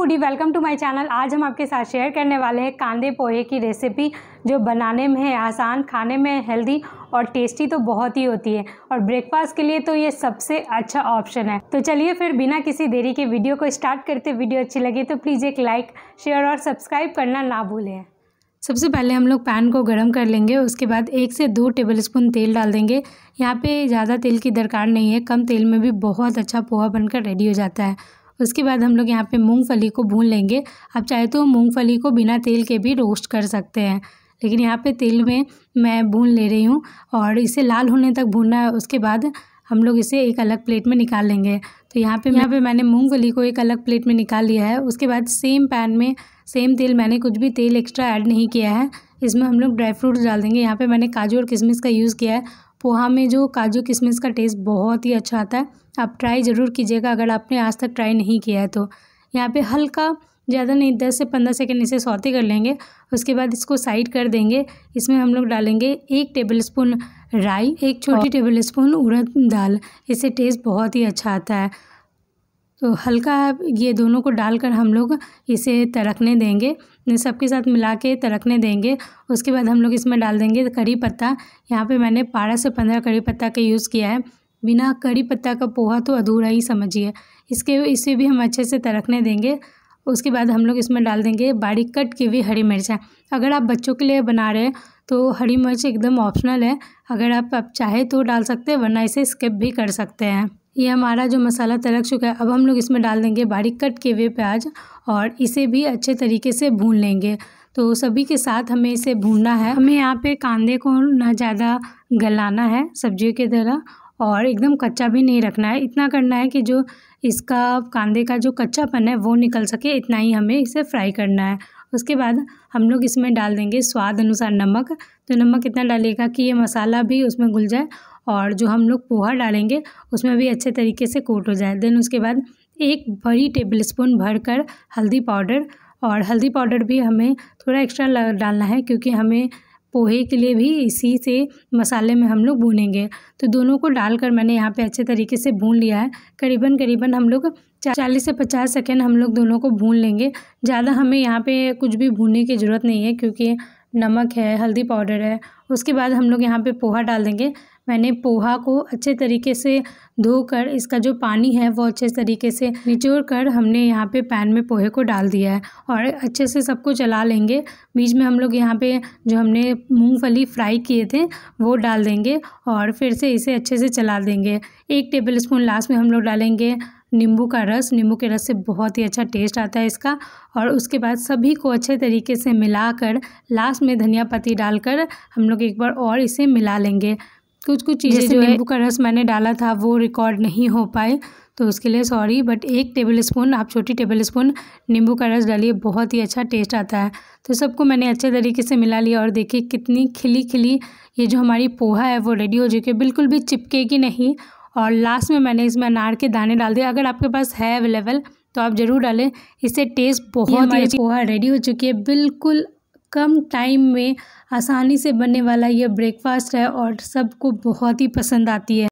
foodie welcome to my channel आज हम आपके साथ शेयर करने वाले हैं कांदे पोहे की रेसिपी जो बनाने में आसान खाने में हेल्दी और टेस्टी तो बहुत ही होती है और ब्रेकफास्ट के लिए तो ये सबसे अच्छा ऑप्शन है तो चलिए फिर बिना किसी देरी के वीडियो को स्टार्ट करते वीडियो अच्छी लगे तो प्लीज़ एक लाइक शेयर और सब्सक्राइब करना ना भूलें सबसे पहले हम लोग पैन को गर्म कर लेंगे उसके बाद एक से दो स्पून तेल डाल देंगे यहाँ पे ज़्यादा तेल की दरकार नहीं है कम तेल में भी बहुत अच्छा पोहा बनकर रेडी हो जाता है उसके बाद हम लोग यहाँ पे मूंगफली को भून लेंगे आप चाहे तो मूंगफली को बिना तेल के भी रोस्ट कर सकते हैं लेकिन यहाँ पे तेल में मैं भून ले रही हूँ और इसे लाल होने तक भूनना है उसके बाद हम लोग इसे एक अलग प्लेट में निकाल लेंगे तो यहाँ पे यहाँ पे मैंने मूंगफली को एक अलग प्लेट में निकाल लिया है उसके बाद सेम पैन में सेम तेल मैंने कुछ भी तेल एक्स्ट्रा ऐड नहीं किया है इसमें हम लोग ड्राई फ्रूट्स डाल देंगे यहाँ पे मैंने काजू और किशमिश का यूज़ किया है पोहा में जो काजू किशमिश का टेस्ट बहुत ही अच्छा आता है आप ट्राई ज़रूर कीजिएगा अगर आपने आज तक ट्राई नहीं किया है तो यहाँ पे हल्का ज़्यादा नहीं दस से पंद्रह सेकेंड इसे सौते कर लेंगे उसके बाद इसको साइड कर देंगे इसमें हम लोग डालेंगे एक टेबल स्पून राई एक छोटी टेबल स्पून उड़द दाल इससे टेस्ट बहुत ही अच्छा आता है तो हल्का ये दोनों को डालकर हम लोग इसे तरकने देंगे सबके साथ मिला के तड़कने देंगे उसके बाद हम लोग इसमें डाल देंगे करी पत्ता यहाँ पे मैंने बारह से पंद्रह कड़ी पत्ता का यूज़ किया है बिना करी पत्ता का पोहा तो अधूरा ही समझिए इसके इसे भी हम अच्छे से तड़कने देंगे उसके बाद हम लोग इसमें डाल देंगे बारीक कट की हुई हरी मिर्चा अगर आप बच्चों के लिए बना रहे हैं तो हरी मिर्च एकदम ऑप्शनल है अगर आप, आप चाहे तो डाल सकते हैं वरना इसे स्किप भी कर सकते हैं ये हमारा जो मसाला तलक चुका है अब हम लोग इसमें डाल देंगे बारीक कट किए हुए प्याज और इसे भी अच्छे तरीके से भून लेंगे तो सभी के साथ हमें इसे भूनना है हमें यहाँ पे कांदे को ना ज़्यादा गलाना है सब्जियों की तरह और एकदम कच्चा भी नहीं रखना है इतना करना है कि जो इसका कांदे का जो कच्चापन है वो निकल सके इतना ही हमें इसे फ्राई करना है उसके बाद हम लोग इसमें डाल देंगे स्वाद अनुसार नमक तो नमक इतना डालेगा कि ये मसाला भी उसमें घुल जाए और जो हम लोग पोहा डालेंगे उसमें भी अच्छे तरीके से कोट हो जाए देन उसके बाद एक बड़ी टेबल स्पून भर कर हल्दी पाउडर और हल्दी पाउडर भी हमें थोड़ा एक्स्ट्रा डालना है क्योंकि हमें पोहे के लिए भी इसी से मसाले में हम लोग भूनेंगे तो दोनों को डालकर मैंने यहाँ पे अच्छे तरीके से भून लिया है करीबन करीबन हम लोग चालीस से पचास सेकेंड हम लोग दोनों को भून लेंगे ज़्यादा हमें यहाँ पे कुछ भी भूनने की ज़रूरत नहीं है क्योंकि नमक है हल्दी पाउडर है उसके बाद हम लोग यहाँ पे पोहा डाल देंगे मैंने पोहा को अच्छे तरीके से धोकर इसका जो पानी है वो अच्छे तरीके से निचोड़ कर हमने यहाँ पे पैन में पोहे को डाल दिया है और अच्छे से सबको चला लेंगे बीच में हम लोग यहाँ पे जो हमने मूंगफली फ्राई किए थे वो डाल देंगे और फिर से इसे अच्छे से चला देंगे एक टेबल स्पून लास्ट में हम लोग डालेंगे नींबू का रस नींबू के रस से बहुत ही अच्छा टेस्ट आता है इसका और उसके बाद सभी को अच्छे तरीके से मिलाकर लास्ट में धनिया पत्ती डालकर हम लोग एक बार और इसे मिला लेंगे कुछ कुछ चीज़ें जो नींबू का रस मैंने डाला था वो रिकॉर्ड नहीं हो पाए तो उसके लिए सॉरी बट एक टेबल स्पून आप छोटी टेबल स्पून नींबू का रस डालिए बहुत ही अच्छा टेस्ट आता है तो सबको मैंने अच्छे तरीके से मिला लिया और देखिए कितनी खिली खिली ये जो हमारी पोहा है वो रेडी हो चुकी है बिल्कुल भी चिपकेगी नहीं और लास्ट में मैंने इसमें अनार के दाने डाल दिए अगर आपके पास है अवेलेबल तो आप ज़रूर डालें इससे टेस्ट बहुत ही पोहा रेडी हो चुकी है बिल्कुल कम टाइम में आसानी से बनने वाला यह ब्रेकफास्ट है और सबको बहुत ही पसंद आती है